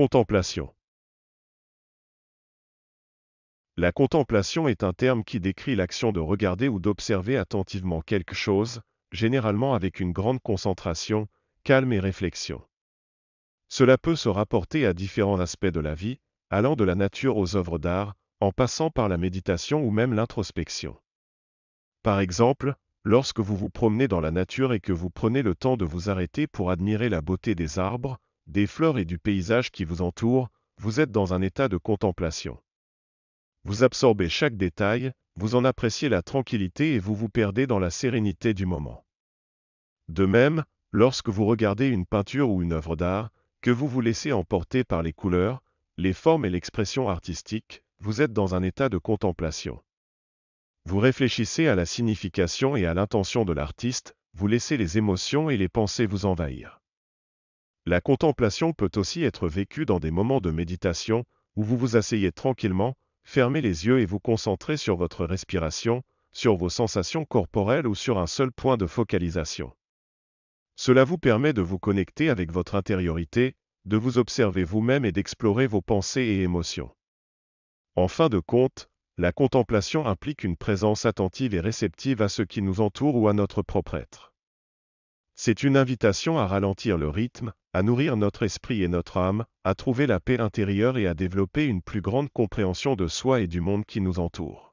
Contemplation La contemplation est un terme qui décrit l'action de regarder ou d'observer attentivement quelque chose, généralement avec une grande concentration, calme et réflexion. Cela peut se rapporter à différents aspects de la vie, allant de la nature aux œuvres d'art, en passant par la méditation ou même l'introspection. Par exemple, lorsque vous vous promenez dans la nature et que vous prenez le temps de vous arrêter pour admirer la beauté des arbres, des fleurs et du paysage qui vous entoure, vous êtes dans un état de contemplation. Vous absorbez chaque détail, vous en appréciez la tranquillité et vous vous perdez dans la sérénité du moment. De même, lorsque vous regardez une peinture ou une œuvre d'art, que vous vous laissez emporter par les couleurs, les formes et l'expression artistique, vous êtes dans un état de contemplation. Vous réfléchissez à la signification et à l'intention de l'artiste, vous laissez les émotions et les pensées vous envahir. La contemplation peut aussi être vécue dans des moments de méditation, où vous vous asseyez tranquillement, fermez les yeux et vous concentrez sur votre respiration, sur vos sensations corporelles ou sur un seul point de focalisation. Cela vous permet de vous connecter avec votre intériorité, de vous observer vous-même et d'explorer vos pensées et émotions. En fin de compte, la contemplation implique une présence attentive et réceptive à ce qui nous entoure ou à notre propre être. C'est une invitation à ralentir le rythme, à nourrir notre esprit et notre âme, à trouver la paix intérieure et à développer une plus grande compréhension de soi et du monde qui nous entoure.